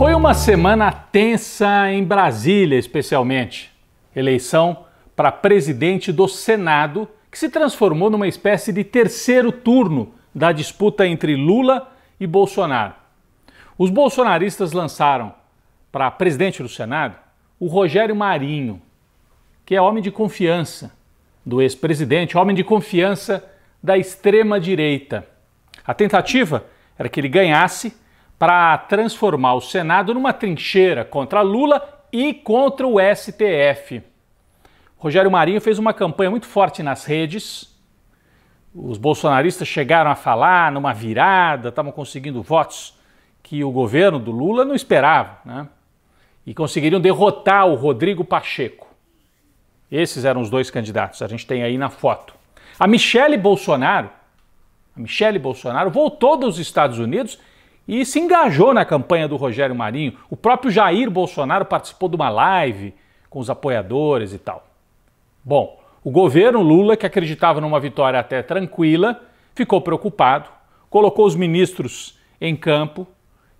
Foi uma semana tensa em Brasília, especialmente. Eleição para presidente do Senado, que se transformou numa espécie de terceiro turno da disputa entre Lula e Bolsonaro. Os bolsonaristas lançaram para presidente do Senado o Rogério Marinho, que é homem de confiança do ex-presidente, homem de confiança da extrema-direita. A tentativa era que ele ganhasse para transformar o Senado numa trincheira contra Lula e contra o STF. Rogério Marinho fez uma campanha muito forte nas redes. Os bolsonaristas chegaram a falar numa virada, estavam conseguindo votos que o governo do Lula não esperava, né? E conseguiriam derrotar o Rodrigo Pacheco. Esses eram os dois candidatos, a gente tem aí na foto. A Michele Bolsonaro, a Michele Bolsonaro voltou dos Estados Unidos e se engajou na campanha do Rogério Marinho. O próprio Jair Bolsonaro participou de uma live com os apoiadores e tal. Bom, o governo Lula, que acreditava numa vitória até tranquila, ficou preocupado, colocou os ministros em campo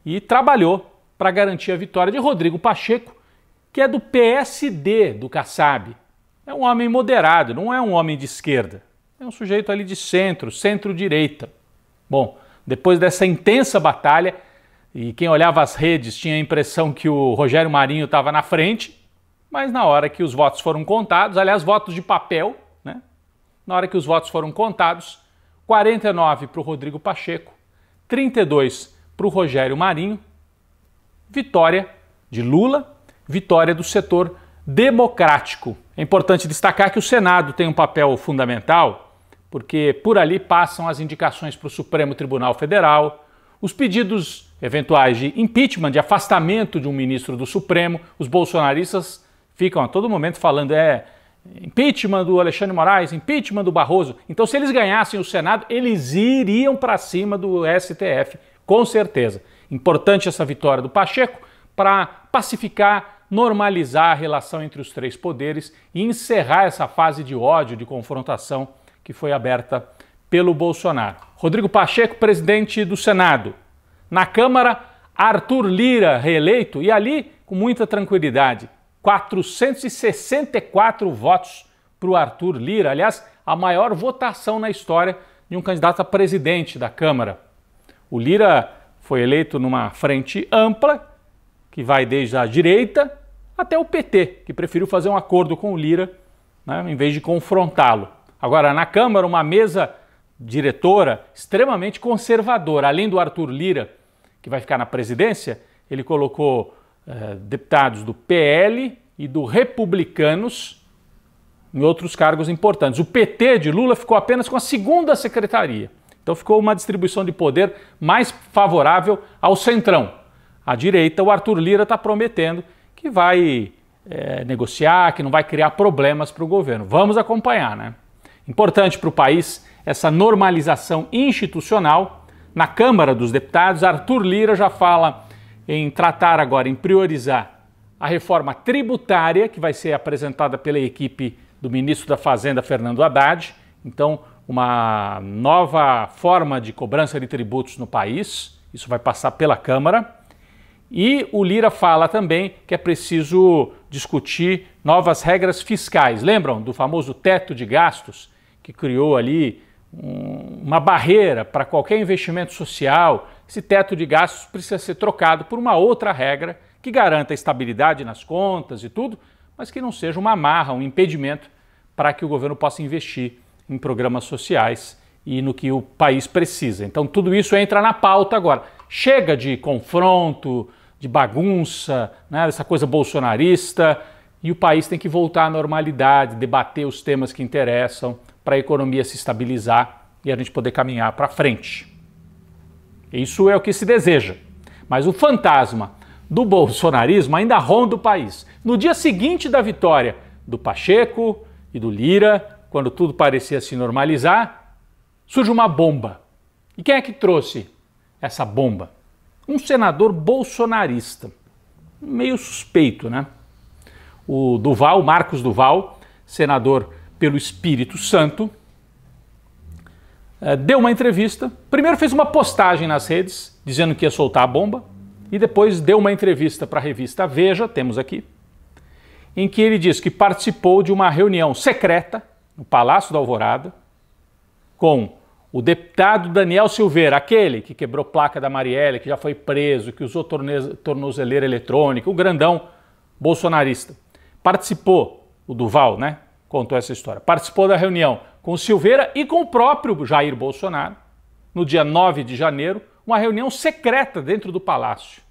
e trabalhou para garantir a vitória de Rodrigo Pacheco, que é do PSD do Kassab. É um homem moderado, não é um homem de esquerda. É um sujeito ali de centro, centro-direita. Bom, depois dessa intensa batalha, e quem olhava as redes tinha a impressão que o Rogério Marinho estava na frente, mas na hora que os votos foram contados, aliás, votos de papel, né? Na hora que os votos foram contados, 49 para o Rodrigo Pacheco, 32 para o Rogério Marinho, vitória de Lula, vitória do setor democrático. É importante destacar que o Senado tem um papel fundamental porque por ali passam as indicações para o Supremo Tribunal Federal, os pedidos eventuais de impeachment, de afastamento de um ministro do Supremo. Os bolsonaristas ficam a todo momento falando é impeachment do Alexandre Moraes, impeachment do Barroso. Então, se eles ganhassem o Senado, eles iriam para cima do STF, com certeza. Importante essa vitória do Pacheco para pacificar, normalizar a relação entre os três poderes e encerrar essa fase de ódio, de confrontação que foi aberta pelo Bolsonaro. Rodrigo Pacheco, presidente do Senado. Na Câmara, Arthur Lira, reeleito, e ali, com muita tranquilidade, 464 votos para o Arthur Lira. Aliás, a maior votação na história de um candidato a presidente da Câmara. O Lira foi eleito numa frente ampla, que vai desde a direita até o PT, que preferiu fazer um acordo com o Lira, né, em vez de confrontá-lo. Agora, na Câmara, uma mesa diretora extremamente conservadora. Além do Arthur Lira, que vai ficar na presidência, ele colocou eh, deputados do PL e do Republicanos em outros cargos importantes. O PT de Lula ficou apenas com a segunda secretaria. Então ficou uma distribuição de poder mais favorável ao centrão. À direita, o Arthur Lira está prometendo que vai eh, negociar, que não vai criar problemas para o governo. Vamos acompanhar, né? Importante para o país essa normalização institucional. Na Câmara dos Deputados, Arthur Lira já fala em tratar agora, em priorizar a reforma tributária, que vai ser apresentada pela equipe do ministro da Fazenda, Fernando Haddad. Então, uma nova forma de cobrança de tributos no país. Isso vai passar pela Câmara. E o Lira fala também que é preciso discutir novas regras fiscais. Lembram do famoso teto de gastos? que criou ali um, uma barreira para qualquer investimento social, esse teto de gastos precisa ser trocado por uma outra regra que garanta estabilidade nas contas e tudo, mas que não seja uma amarra, um impedimento para que o governo possa investir em programas sociais e no que o país precisa. Então, tudo isso entra na pauta agora. Chega de confronto, de bagunça, né, dessa coisa bolsonarista, e o país tem que voltar à normalidade, debater os temas que interessam para a economia se estabilizar e a gente poder caminhar para frente. Isso é o que se deseja. Mas o fantasma do bolsonarismo ainda ronda o país. No dia seguinte da vitória do Pacheco e do Lira, quando tudo parecia se normalizar, surge uma bomba. E quem é que trouxe essa bomba? Um senador bolsonarista. Meio suspeito, né? O Duval, Marcos Duval, senador pelo Espírito Santo, eh, deu uma entrevista. Primeiro fez uma postagem nas redes dizendo que ia soltar a bomba e depois deu uma entrevista para a revista Veja, temos aqui, em que ele diz que participou de uma reunião secreta no Palácio da Alvorada com o deputado Daniel Silveira, aquele que quebrou placa da Marielle, que já foi preso, que usou tornozeleira eletrônica, o grandão bolsonarista. Participou, o Duval, né? contou essa história. Participou da reunião com Silveira e com o próprio Jair Bolsonaro, no dia 9 de janeiro, uma reunião secreta dentro do palácio.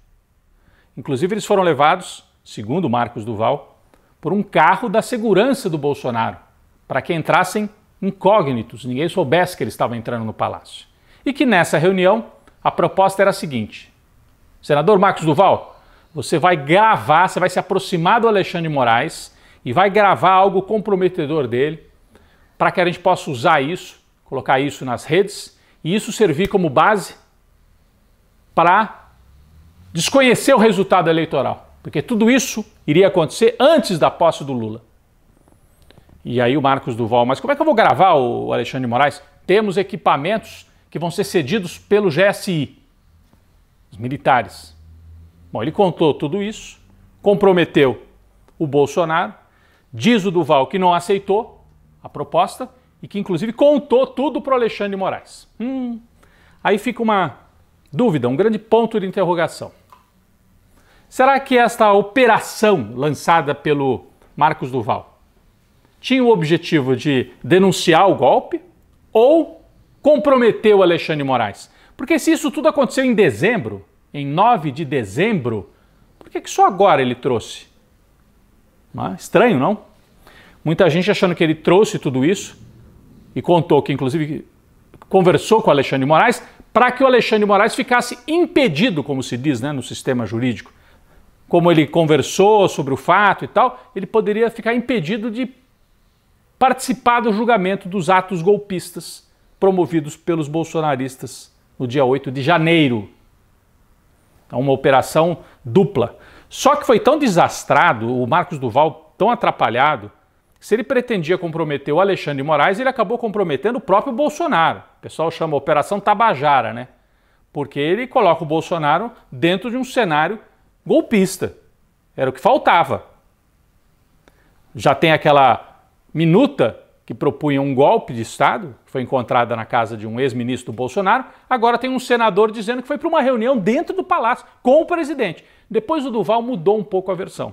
Inclusive, eles foram levados, segundo Marcos Duval, por um carro da segurança do Bolsonaro, para que entrassem incógnitos, ninguém soubesse que eles estavam entrando no palácio. E que nessa reunião a proposta era a seguinte: Senador Marcos Duval, você vai gravar, você vai se aproximar do Alexandre Moraes e vai gravar algo comprometedor dele para que a gente possa usar isso, colocar isso nas redes e isso servir como base para desconhecer o resultado eleitoral, porque tudo isso iria acontecer antes da posse do Lula. E aí o Marcos Duval, mas como é que eu vou gravar o Alexandre de Moraes? Temos equipamentos que vão ser cedidos pelo GSI, os militares. Bom, ele contou tudo isso, comprometeu o Bolsonaro Diz o Duval que não aceitou a proposta e que, inclusive, contou tudo para o Alexandre Moraes. Hum, aí fica uma dúvida, um grande ponto de interrogação. Será que esta operação lançada pelo Marcos Duval tinha o objetivo de denunciar o golpe ou comprometer o Alexandre Moraes? Porque se isso tudo aconteceu em dezembro, em 9 de dezembro, por que, que só agora ele trouxe não é? Estranho, não? Muita gente achando que ele trouxe tudo isso e contou que, inclusive, conversou com Alexandre de Moraes para que o Alexandre de Moraes ficasse impedido, como se diz né, no sistema jurídico. Como ele conversou sobre o fato e tal, ele poderia ficar impedido de participar do julgamento dos atos golpistas promovidos pelos bolsonaristas no dia 8 de janeiro. É uma operação dupla. Só que foi tão desastrado, o Marcos Duval tão atrapalhado, que se ele pretendia comprometer o Alexandre de Moraes, ele acabou comprometendo o próprio Bolsonaro. O pessoal chama Operação Tabajara, né? Porque ele coloca o Bolsonaro dentro de um cenário golpista. Era o que faltava. Já tem aquela minuta que propunha um golpe de Estado, foi encontrada na casa de um ex-ministro do Bolsonaro, agora tem um senador dizendo que foi para uma reunião dentro do palácio com o presidente. Depois o Duval mudou um pouco a versão.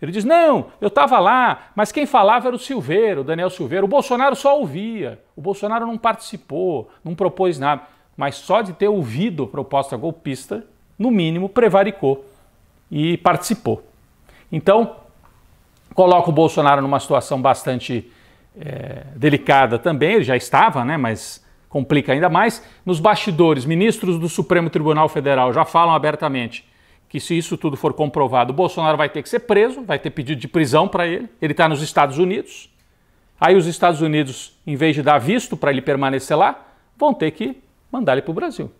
Ele diz: Não, eu estava lá, mas quem falava era o Silveiro, o Daniel Silveiro. O Bolsonaro só ouvia. O Bolsonaro não participou, não propôs nada. Mas só de ter ouvido proposta golpista, no mínimo, prevaricou e participou. Então, coloca o Bolsonaro numa situação bastante é, delicada também, ele já estava, né, mas complica ainda mais. Nos bastidores, ministros do Supremo Tribunal Federal já falam abertamente que se isso tudo for comprovado, o Bolsonaro vai ter que ser preso, vai ter pedido de prisão para ele. Ele está nos Estados Unidos. Aí os Estados Unidos, em vez de dar visto para ele permanecer lá, vão ter que mandar ele para o Brasil.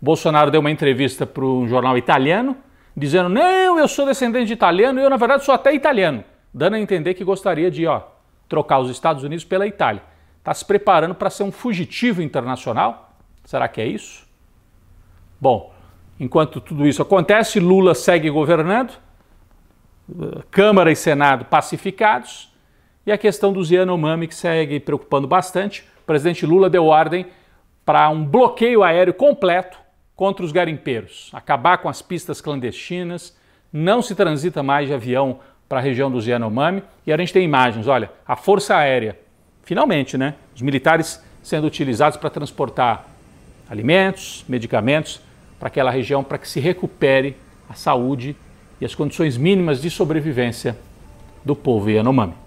O Bolsonaro deu uma entrevista para um jornal italiano, dizendo: Não, eu sou descendente de italiano, eu na verdade sou até italiano, dando a entender que gostaria de ó, trocar os Estados Unidos pela Itália. Está se preparando para ser um fugitivo internacional? Será que é isso? Bom, enquanto tudo isso acontece, Lula segue governando, eh, Câmara e Senado pacificados, e a questão dos Yanomami que segue preocupando bastante. O presidente Lula deu ordem para um bloqueio aéreo completo contra os garimpeiros, acabar com as pistas clandestinas, não se transita mais de avião para a região dos Yanomami. E a gente tem imagens, olha, a Força Aérea, finalmente, né? Os militares sendo utilizados para transportar alimentos, medicamentos para aquela região para que se recupere a saúde e as condições mínimas de sobrevivência do povo Yanomami.